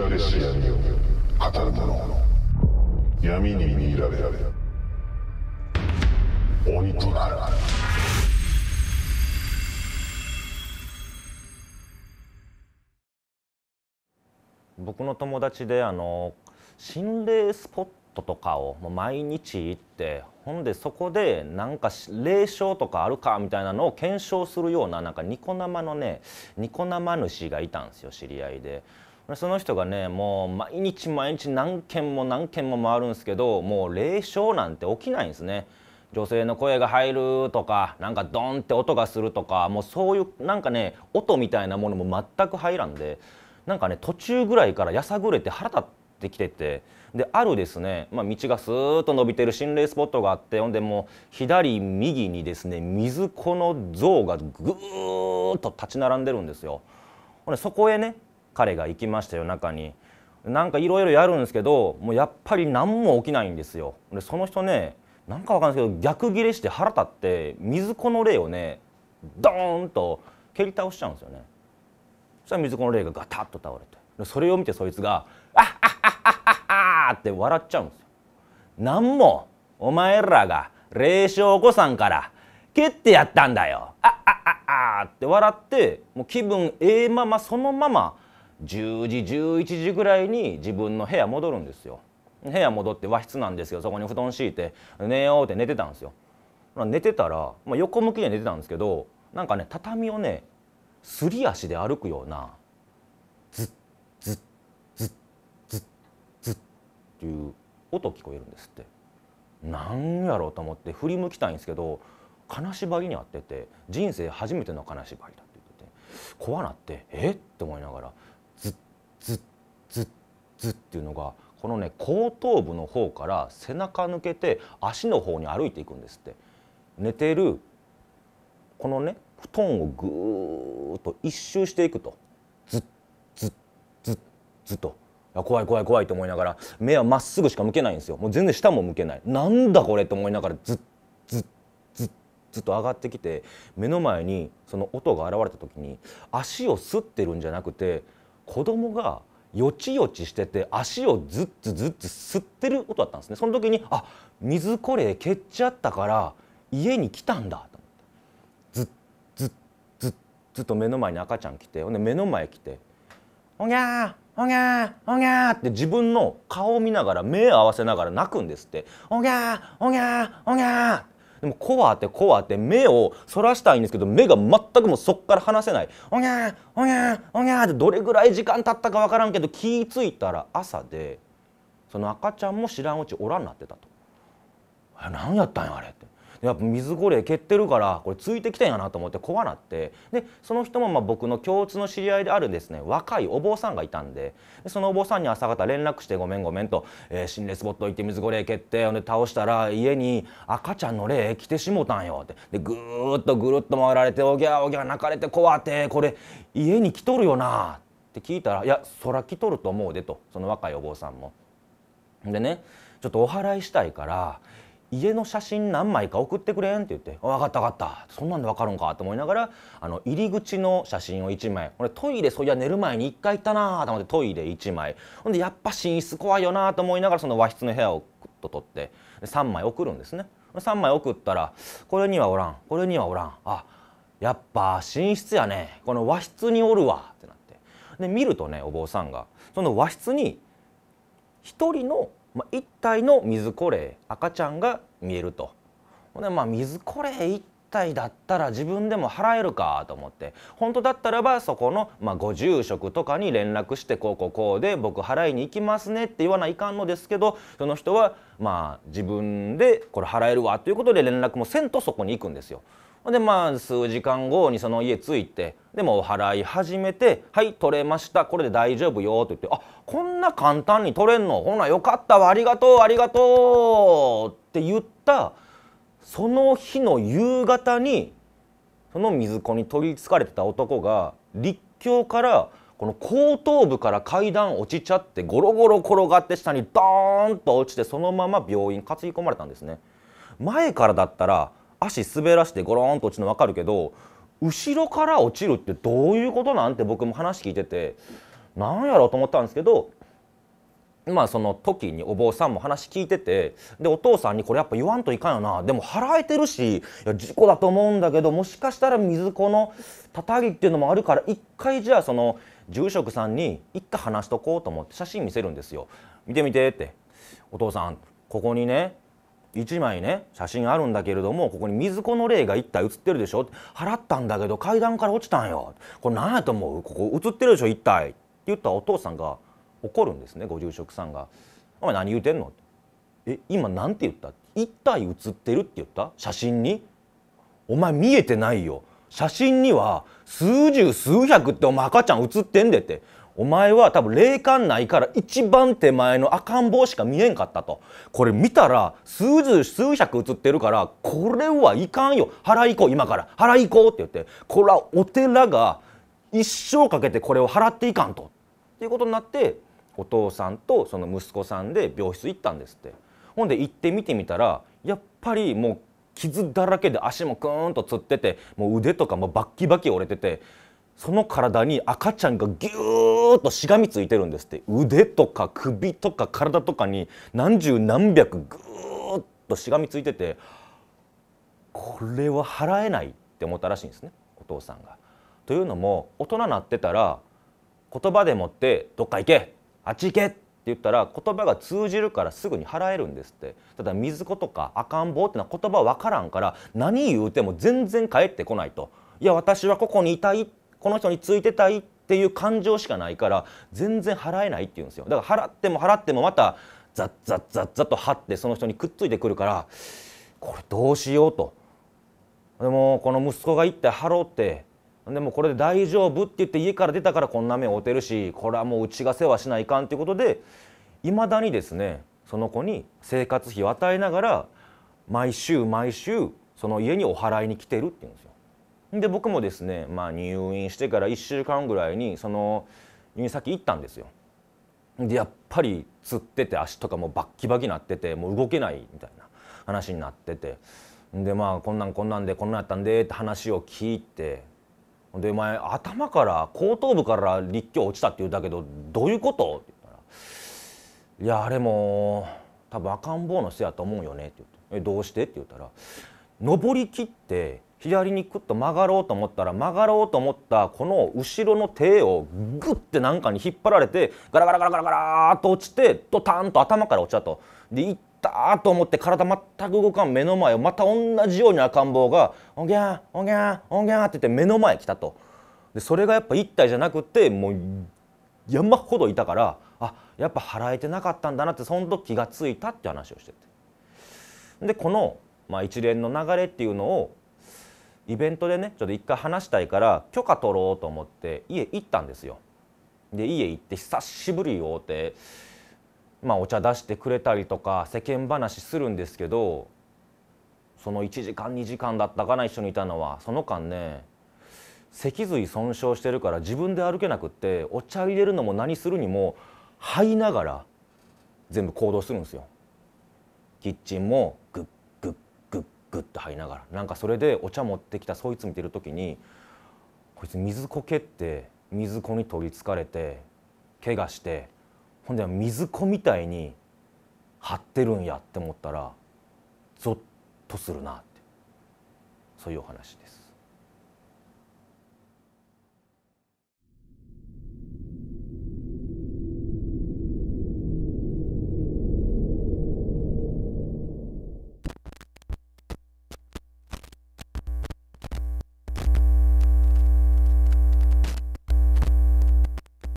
られし闇を語る者闇に見入られられ鬼となる僕の友達であの心霊スポットとかを毎日行ってほんでそこでなんか霊障とかあるかみたいなのを検証するようななんかニコ生のねニコ生主がいたんですよ知り合いで。その人がねもう毎日毎日何件も何件も回るんですけどもう霊障なんて起きないんですね。女性の声が入るとかなんかドンって音がするとかもうそういうなんかね音みたいなものも全く入らんでなんかね途中ぐらいからやさぐれて腹立ってきててであるですね、まあ、道がスーッと伸びてる心霊スポットがあってほんでもう左右にですね水子の像がぐーっと立ち並んでるんですよ。ほそこへね彼が行きましたよ中に。なんかいろいろやるんですけどもうやっぱり何も起きないんですよ。でその人ねなんかわかんないですけど逆ギレして腹立って水子の霊をねドーンと蹴り倒しちゃうんですよね。そしたら水子の霊がガタッと倒れてでそれを見てそいつが「あっはっはっはっは」って笑っちゃうんですよ。何もお前らが霊障子さんから蹴ってやったんだよ。あっあっあっあって笑ってもう気分ええままそのまま10時11時ぐらいに自分の部屋戻るんですよ部屋戻って和室なんですけどそこに布団敷いて寝ようって寝てたんですよ寝てたら、まあ、横向きで寝てたんですけどなんかね畳をねすり足で歩くようなズッズッズッズッズッっていう音聞こえるんですって何やろうと思って振り向きたいんですけど金縛りにあってて人生初めての金縛りだって言ってて怖なってえっと思いながらズッズッズッっていうのがこのね後頭部の方から背中抜けて足の方に歩いていくんですって寝てるこのね布団をぐーっと一周していくとズッズッズッズッと怖い怖い怖いと思いながら目はまっすぐしか向けないんですよもう全然下も向けないなんだこれと思いながらずっずっずっずっと上がってきて目の前にその音が現れた時に足をすってるんじゃなくて子供がよちよちしてて足をずっつずっつ吸ってる音だったんですねその時にあ水これ蹴っちゃったから家に来たんだと思ってずっずっずっずっと目の前に赤ちゃん来てほんで目の前来て「おぎゃーおぎゃーおぎゃー」って自分の顔を見ながら目を合わせながら泣くんですって「おぎゃーおぎゃーおぎゃー」でも怖って怖って目をそらしたいんですけど目が全くもそっから離せないおにゃーおにゃーおにゃーってどれぐらい時間経ったか分からんけど気ぃ付いたら朝でその赤ちゃんも知らんうちおらんなってたと。何やったんやあれやっぱ水これ蹴ってるからこれついてきたんやなと思って怖なってでその人もまあ僕の共通の知り合いであるですね若いお坊さんがいたんでそのお坊さんに朝方連絡して「ごめんごめんと」えー、心霊スポット行って水これ蹴ってほんで倒したら家に赤ちゃんの霊来てしもたんよ」ってでぐーっとぐるっと回られて「おぎゃおぎゃ泣かれて怖ってこれ家に来とるよな」って聞いたら「いやそら来とると思うで」とその若いお坊さんも。でねちょっとお祓いしたいから家の写真何枚か送ってくれんって言って「分かった分かったそんなんで分かるんか」と思いながらあの入り口の写真を1枚これトイレそりゃ寝る前に1回行ったなと思ってトイレ1枚ほんでやっぱ寝室怖いよなと思いながらその和室の部屋をクッと撮って3枚送るんですね3枚送ったらこれにはおらんこれにはおらんあやっぱ寝室やねこの和室におるわってなってで見るとねお坊さんがその和室に1人のまあ、1体の水コレ赤ちゃんが見えると。でまあ、水コレ1体だったら自分でも払えるかと思って本当だったらばそこの、まあ、ご住職とかに連絡してこうこうこうで僕払いに行きますねって言わないかんのですけどその人はまあ自分でこれ払えるわということで連絡もせんとそこに行くんですよ。でまあ数時間後にその家着いてでもお払い始めて「はい取れましたこれで大丈夫よ」と言って「あこんな簡単に取れんのほなよかったわありがとうありがとう」って言ったその日の夕方にその水子に取りつかれてた男が立教からこの後頭部から階段落ちちゃってゴロゴロ転がって下にドーンと落ちてそのまま病院担ぎ込まれたんですね。前からだったら足滑らしてゴロンと落ちるの分かるけど後ろから落ちるってどういうことなんて僕も話聞いててなんやろうと思ったんですけどまあその時にお坊さんも話聞いててでお父さんにこれやっぱ言わんといかんよなでも払えてるしいや事故だと思うんだけどもしかしたら水子のたたきっていうのもあるから一回じゃあその住職さんに一回話しとこうと思って写真見せるんですよ。見て見てってお父さんここにね1枚ね写真あるんだけれどもここに水子の霊が1体写ってるでしょ払ったんだけど階段から落ちたんよこれ何やと思うここ写ってるでしょ1体って言ったらお父さんが怒るんですねご住職さんが「お前何言うてんの?」え今何て言った?」1体写ってるって言った写真にお前見えてないよ写真には数十数百ってお前赤ちゃん写ってんでってお前は多分霊感ないから一番手前の赤ん坊しか見えんかったとこれ見たら数十数百写ってるからこれはいかんよ払い行こう今から払い行こうって言ってこれはお寺が一生かけてこれを払っていかんとっていうことになってお父さんとその息子さんで病室行ったんですってほんで行って見てみたらやっぱりもう傷だらけで足もクーンとつっててもう腕とかもバッキバキ折れててその体に赤ちゃんがぎゅーっとしがみついてるんですって腕とか首とか体とかに何十何百ぐーっとしがみついててこれは払えないって思ったらしいんですねお父さんが。というのも大人になってたら言葉でもって「どっか行けあっち行け!」って言ったら言葉が通じるからすぐに払えるんですってただ水子とか赤ん坊ってのは言葉分からんから何言うても全然返ってこないと「いや私はここにいたい」ってこの人についてたいっていう感情しかないから全然払えないっていうんですよだから払っても払ってもまたザッザッザッザッと張ってその人にくっついてくるからこれどうしようとでもこの息子が一体払おうってでもこれで大丈夫って言って家から出たからこんな目を負てるしこれはもううちが世話しないかんっていうことでいまだにですねその子に生活費を与えながら毎週毎週その家にお払いに来てるっていうんですよ。で僕もですね、まあ、入院してから1週間ぐらいにその入院先行ったんですよ。でやっぱりつってて足とかもバッキバキなっててもう動けないみたいな話になっててでまあこんなんこんなんでこんなんやったんでって話を聞いてで「お前頭から後頭部から立教落ちたって言うたけどどういうこと?」って言ったら「いやあれも多分赤ん坊のせやと思うよね」って言って「えどうして?」って言ったら「登りきって左にクッと曲がろうと思ったら曲がろうと思ったこの後ろの手をグッてなんかに引っ張られてガラガラガラガラガラーと落ちてドタンと頭から落ちたと。でいったと思って体全く動かん目の前をまた同じように赤ん坊が「おぎゃーおぎゃーおぎゃー」って言って目の前来たと。でそれがやっぱ一体じゃなくてもう山ほどいたからあやっぱ払えてなかったんだなってその時気がついたって話をしてて。でこの、まあ、一連の流れっていうのをイベントでねちょっと一回話したいから許可取ろうと思って家行ったんですよ。で家行って久しぶりようて、まあ、お茶出してくれたりとか世間話するんですけどその1時間2時間だったかな一緒にいたのはその間ね脊髄損傷してるから自分で歩けなくってお茶入れるのも何するにも吐いながら全部行動するんですよ。キッチンもグッグッと吐ながらなんかそれでお茶持ってきたそいつ見てる時にこいつ水こけって水こに取りつかれて怪我してほんで水こみたいに張ってるんやって思ったらゾッとするなってそういうお話です。